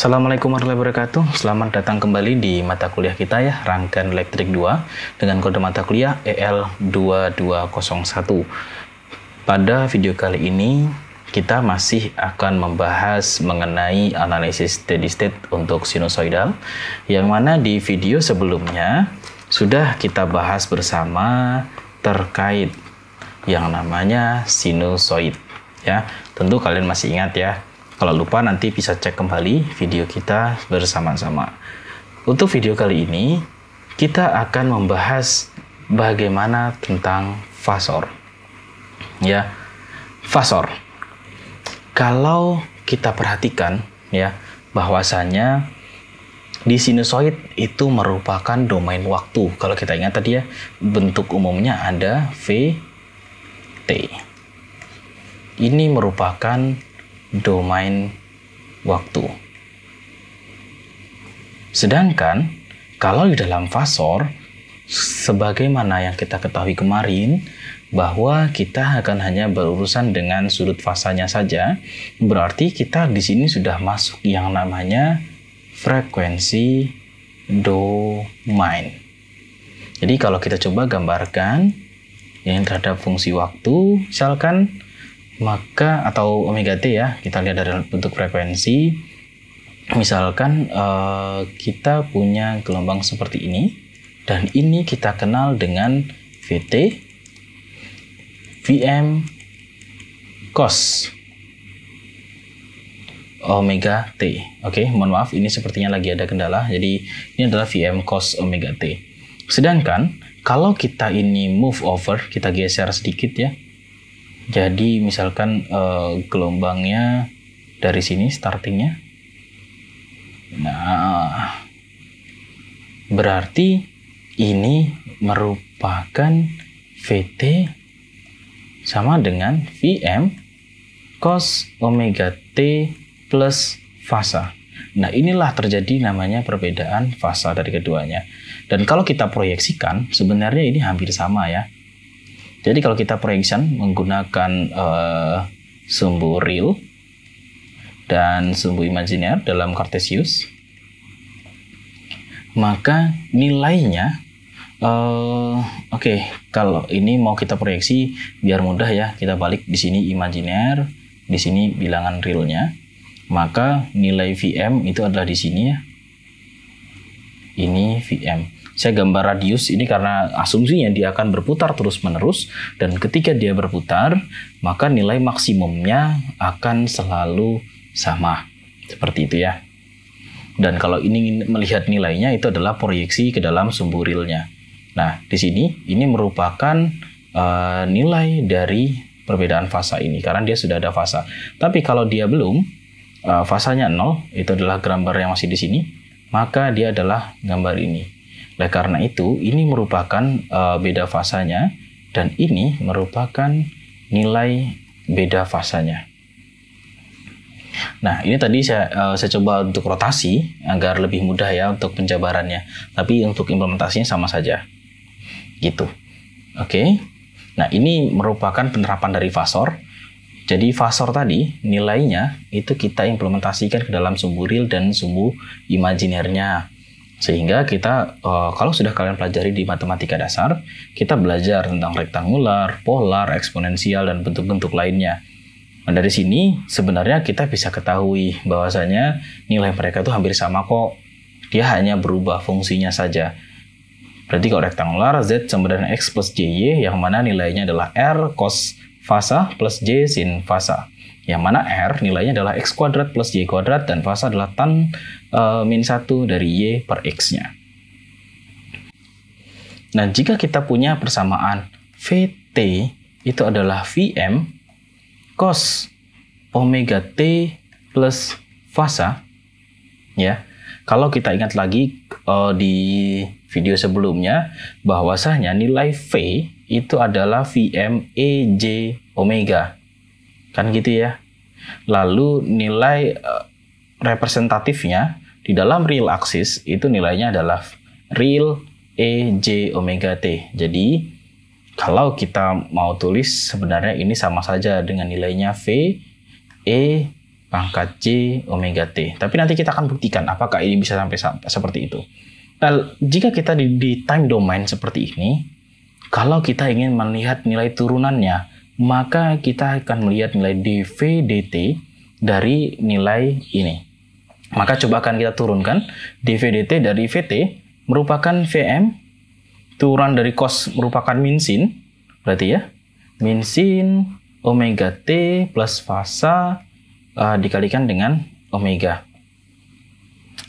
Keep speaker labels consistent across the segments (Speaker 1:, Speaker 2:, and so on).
Speaker 1: Assalamualaikum warahmatullahi wabarakatuh. Selamat datang kembali di mata kuliah kita ya, rangkaian elektrik 2 dengan kode mata kuliah EL2201. Pada video kali ini kita masih akan membahas mengenai analisis steady state untuk sinusoidal yang mana di video sebelumnya sudah kita bahas bersama terkait yang namanya sinusoid ya. Tentu kalian masih ingat ya kalau lupa nanti bisa cek kembali video kita bersama-sama. Untuk video kali ini, kita akan membahas bagaimana tentang fasor. Ya, fasor. Kalau kita perhatikan ya, bahwasannya di sinusoid itu merupakan domain waktu. Kalau kita ingat tadi ya, bentuk umumnya ada V, T. Ini merupakan domain waktu. Sedangkan kalau di dalam fasor, sebagaimana yang kita ketahui kemarin, bahwa kita akan hanya berurusan dengan sudut fasanya saja, berarti kita di sini sudah masuk yang namanya frekuensi domain. Jadi kalau kita coba gambarkan yang terhadap fungsi waktu, misalkan maka atau omega T ya kita lihat dari bentuk frekuensi misalkan uh, kita punya gelombang seperti ini dan ini kita kenal dengan VT VM cos omega T. Oke, okay, mohon maaf ini sepertinya lagi ada kendala. Jadi ini adalah VM cos omega T. Sedangkan kalau kita ini move over, kita geser sedikit ya jadi misalkan uh, gelombangnya dari sini startingnya. Nah, berarti ini merupakan VT sama dengan VM cos omega T plus fasa. Nah, inilah terjadi namanya perbedaan fasa dari keduanya. Dan kalau kita proyeksikan, sebenarnya ini hampir sama ya. Jadi kalau kita projection menggunakan uh, sumbu real dan sumbu imajiner dalam Cartesius, maka nilainya Uh, Oke, okay. kalau ini mau kita proyeksi biar mudah ya, kita balik di sini imajiner, di sini bilangan realnya, maka nilai VM itu adalah di sini ya, ini VM. Saya gambar radius ini karena asumsinya dia akan berputar terus-menerus dan ketika dia berputar, maka nilai maksimumnya akan selalu sama. Seperti itu ya. Dan kalau ini melihat nilainya itu adalah proyeksi ke dalam sumbu realnya. Nah, di sini ini merupakan uh, nilai dari perbedaan fasa ini karena dia sudah ada fasa. Tapi kalau dia belum, uh, fasanya nol itu adalah gambar yang masih di sini maka dia adalah gambar ini. Oleh karena itu, ini merupakan uh, beda fasanya dan ini merupakan nilai beda fasanya. Nah, ini tadi saya, uh, saya coba untuk rotasi agar lebih mudah ya untuk penjabarannya. Tapi untuk implementasinya sama saja. Gitu. Oke. Okay. Nah, ini merupakan penerapan dari fasor jadi fasor tadi nilainya itu kita implementasikan ke dalam sumbu real dan sumbu imajinernya. Sehingga kita uh, kalau sudah kalian pelajari di matematika dasar, kita belajar tentang rektangular, polar, eksponensial dan bentuk-bentuk lainnya. Nah, dari sini sebenarnya kita bisa ketahui bahwasanya nilai mereka itu hampir sama kok. Dia hanya berubah fungsinya saja. Berarti kalau rektangular Z sama dengan X plus JY yang mana nilainya adalah R cos fasa plus J sin fasa. Yang mana R nilainya adalah X kuadrat plus Y kuadrat dan fasa adalah tan uh, min 1 dari Y per X-nya. Nah, jika kita punya persamaan VT itu adalah VM cos omega T plus fasa ya. Kalau kita ingat lagi uh, di video sebelumnya bahwasanya nilai V itu adalah Vm VMEJ omega. Kan gitu ya. Lalu nilai eh, representatifnya di dalam real axis itu nilainya adalah real EJ omega T. Jadi kalau kita mau tulis sebenarnya ini sama saja dengan nilainya V E pangkat J omega T. Tapi nanti kita akan buktikan apakah ini bisa sampai, sampai seperti itu. Nah, jika kita di, di time domain seperti ini, kalau kita ingin melihat nilai turunannya, maka kita akan melihat nilai DVDT dari nilai ini. Maka coba akan kita turunkan DVDT dari VT merupakan VM turunan dari cos merupakan minsin berarti ya minsin omega t plus fasa uh, dikalikan dengan omega.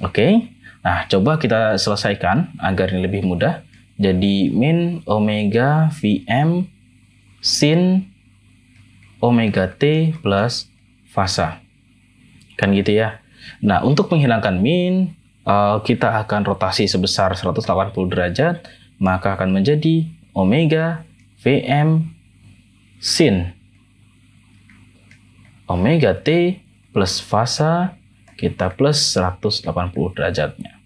Speaker 1: Oke. Okay. Nah, coba kita selesaikan agar ini lebih mudah. Jadi min omega Vm sin omega t plus fasa. Kan gitu ya. Nah, untuk menghilangkan min, eh, kita akan rotasi sebesar 180 derajat, maka akan menjadi omega Vm sin omega t plus fasa kita plus 180 derajatnya.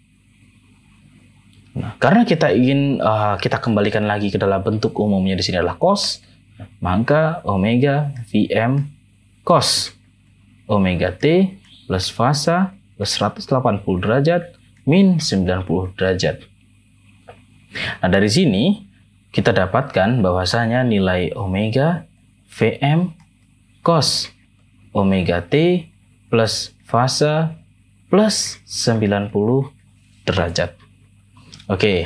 Speaker 1: Nah, karena kita ingin uh, kita kembalikan lagi ke dalam bentuk umumnya di sini adalah cos, maka omega Vm cos omega t plus fasa plus 180 derajat min 90 derajat. Nah, dari sini kita dapatkan bahwasanya nilai omega Vm cos omega t plus fasa plus 90 derajat. Oke,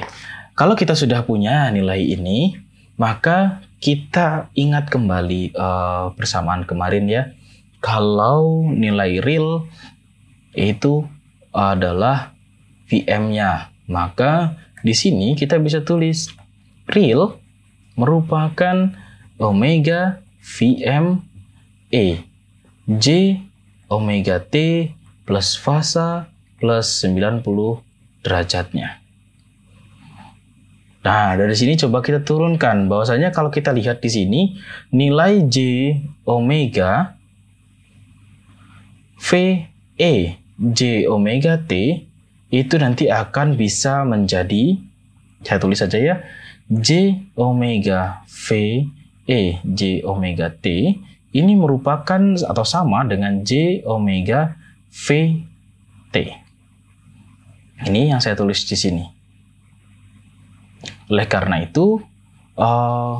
Speaker 1: kalau kita sudah punya nilai ini, maka kita ingat kembali uh, persamaan kemarin ya. Kalau nilai real itu adalah VM-nya, maka di sini kita bisa tulis real merupakan omega VM E J omega T plus fasa plus 90 derajatnya. Nah, dari sini coba kita turunkan bahwasanya kalau kita lihat di sini nilai J omega V E J omega T itu nanti akan bisa menjadi saya tulis saja ya J omega V E J omega T ini merupakan atau sama dengan J omega V T. Ini yang saya tulis di sini. Oleh karena itu, uh,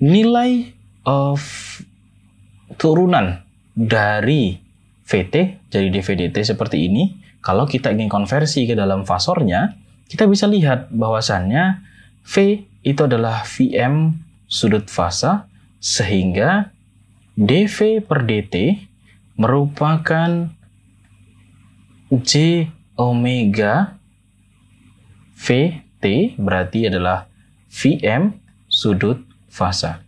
Speaker 1: nilai of eh, turunan dari VT jadi DVDT seperti ini, kalau kita ingin konversi ke dalam fasornya, kita bisa lihat bahwasannya V itu adalah VM sudut fasa, sehingga DV per DT merupakan J omega V berarti adalah VM sudut fasa.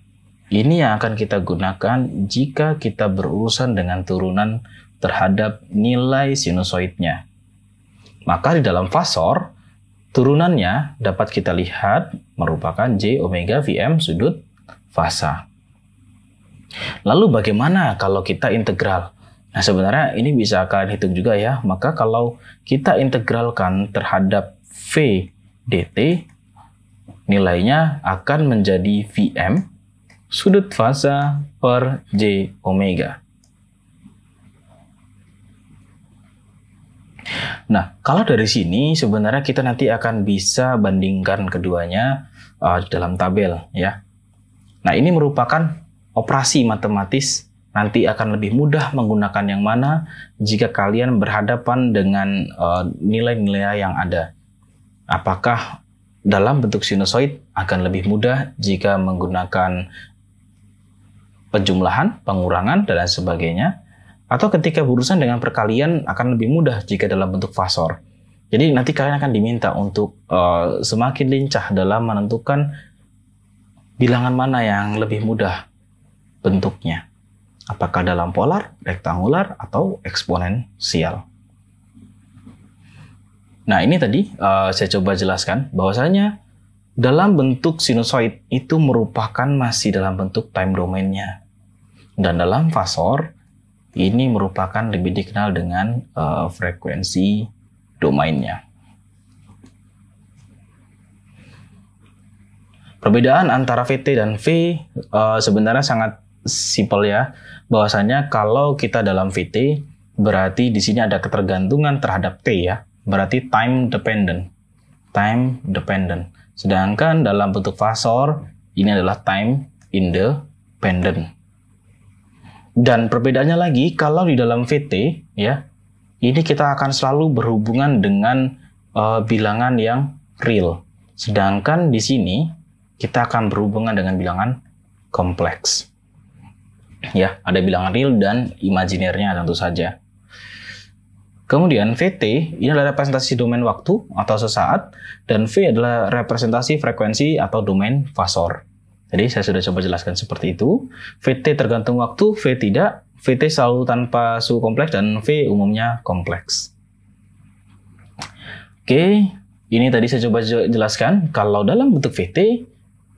Speaker 1: Ini yang akan kita gunakan jika kita berurusan dengan turunan terhadap nilai sinusoidnya. Maka di dalam fasor, turunannya dapat kita lihat merupakan J omega VM sudut fasa. Lalu bagaimana kalau kita integral? Nah sebenarnya ini bisa kalian hitung juga ya. Maka kalau kita integralkan terhadap V DT nilainya akan menjadi VM sudut fase per J omega. Nah, kalau dari sini sebenarnya kita nanti akan bisa bandingkan keduanya uh, dalam tabel ya. Nah, ini merupakan operasi matematis nanti akan lebih mudah menggunakan yang mana jika kalian berhadapan dengan eh, nilai-nilai uh, nilai -nilai yang ada. Apakah dalam bentuk sinusoid akan lebih mudah jika menggunakan penjumlahan, pengurangan, dan lain sebagainya? Atau ketika berurusan dengan perkalian akan lebih mudah jika dalam bentuk fasor? Jadi nanti kalian akan diminta untuk uh, semakin lincah dalam menentukan bilangan mana yang lebih mudah bentuknya. Apakah dalam polar, rektangular, atau eksponensial. Nah, ini tadi uh, saya coba jelaskan bahwasanya dalam bentuk sinusoid itu merupakan masih dalam bentuk time domainnya. Dan dalam fasor ini merupakan lebih dikenal dengan uh, frekuensi domainnya. Perbedaan antara VT dan V uh, sebenarnya sangat simpel ya. Bahwasanya kalau kita dalam VT berarti di sini ada ketergantungan terhadap T ya berarti time dependent. Time dependent. Sedangkan dalam bentuk fasor ini adalah time independent. Dan perbedaannya lagi kalau di dalam VT ya, ini kita akan selalu berhubungan dengan uh, bilangan yang real. Sedangkan di sini kita akan berhubungan dengan bilangan kompleks. Ya, ada bilangan real dan imajinernya tentu saja. Kemudian VT ini adalah representasi domain waktu atau sesaat dan V adalah representasi frekuensi atau domain fasor. Jadi saya sudah coba jelaskan seperti itu. VT tergantung waktu, V tidak. VT selalu tanpa suhu kompleks dan V umumnya kompleks. Oke, ini tadi saya coba jelaskan kalau dalam bentuk VT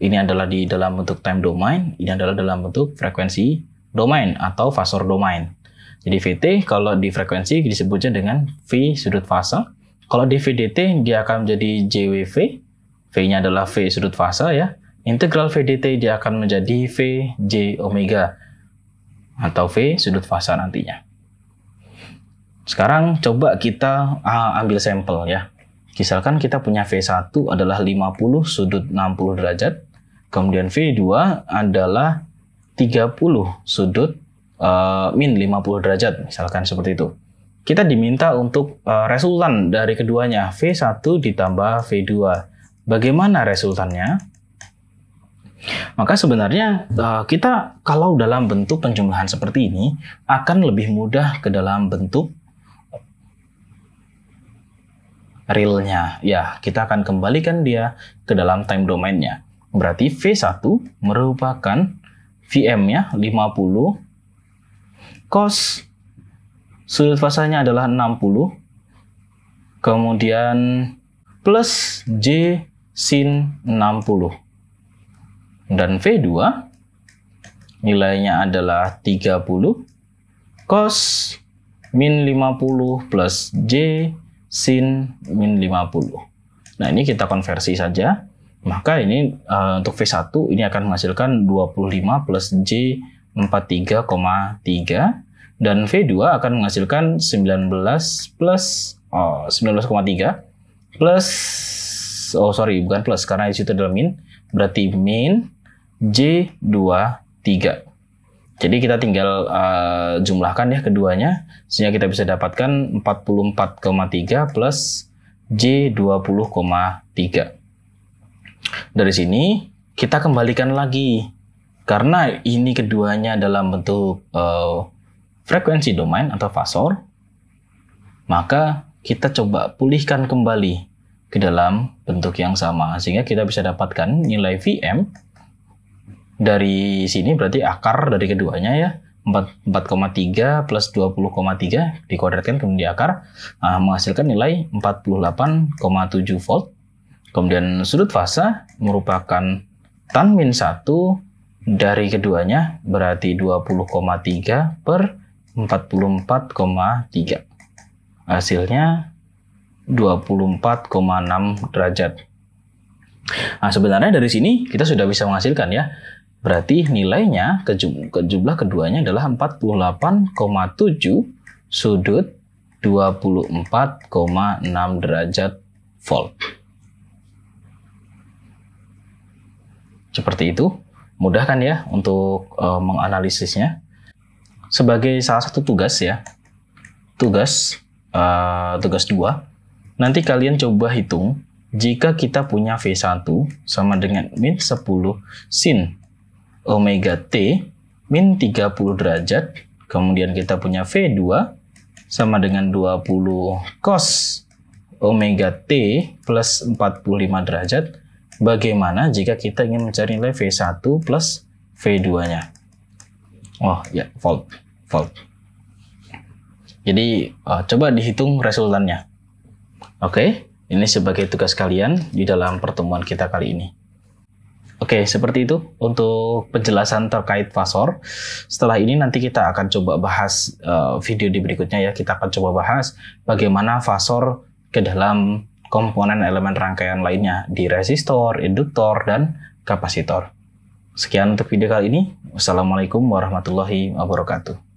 Speaker 1: ini adalah di dalam bentuk time domain, ini adalah dalam bentuk frekuensi domain atau fasor domain. Jadi VT kalau di frekuensi disebutnya dengan V sudut fase. Kalau di VDT dia akan menjadi JWV. V-nya adalah V sudut fase ya. Integral VDT dia akan menjadi V J omega atau V sudut fase nantinya. Sekarang coba kita ah, ambil sampel ya. Misalkan kita punya V1 adalah 50 sudut 60 derajat. Kemudian V2 adalah 30 sudut uh, min 50 derajat misalkan seperti itu. Kita diminta untuk uh, resultan dari keduanya V1 ditambah V2. Bagaimana resultannya? Maka sebenarnya uh, kita kalau dalam bentuk penjumlahan seperti ini akan lebih mudah ke dalam bentuk realnya. Ya, kita akan kembalikan dia ke dalam time domainnya. Berarti V1 merupakan VM nya 50 Kos sudut fasanya adalah 60. Kemudian plus J sin 60. Dan V2 nilainya adalah 30 cos min 50 plus J sin min 50. Nah ini kita konversi saja. Maka ini uh, untuk V1 ini akan menghasilkan 25 plus J 43,3 dan V2 akan menghasilkan 19 plus oh, 19,3 plus oh sorry bukan plus karena di situ adalah min berarti min J23 jadi kita tinggal uh, jumlahkan ya keduanya sehingga kita bisa dapatkan 44,3 plus J20,3 dari sini kita kembalikan lagi karena ini keduanya dalam bentuk uh, frekuensi domain atau fasor, maka kita coba pulihkan kembali ke dalam bentuk yang sama sehingga kita bisa dapatkan nilai VM dari sini berarti akar dari keduanya ya 4,3 plus 20,3 dikuadratkan kemudian diakar akar nah, menghasilkan nilai 48,7 volt kemudian sudut fase merupakan tan min 1 dari keduanya berarti 20,3 per 44,3. Hasilnya 24,6 derajat. Nah, sebenarnya dari sini kita sudah bisa menghasilkan ya. Berarti nilainya ke jumlah keduanya adalah 48,7 sudut 24,6 derajat volt. Seperti itu mudah kan ya untuk uh, menganalisisnya. Sebagai salah satu tugas ya, tugas uh, tugas dua, nanti kalian coba hitung jika kita punya V1 sama dengan min 10 sin omega T min 30 derajat, kemudian kita punya V2 sama dengan 20 cos omega T plus 45 derajat, Bagaimana jika kita ingin mencari nilai V1 plus V2-nya? Oh ya, volt. volt. Jadi uh, coba dihitung resultannya. Oke, okay? ini sebagai tugas kalian di dalam pertemuan kita kali ini. Oke, okay, seperti itu untuk penjelasan terkait fasor. Setelah ini nanti kita akan coba bahas uh, video di berikutnya ya. Kita akan coba bahas bagaimana fasor ke dalam komponen elemen rangkaian lainnya di resistor, induktor, dan kapasitor. Sekian untuk video kali ini. Wassalamualaikum warahmatullahi wabarakatuh.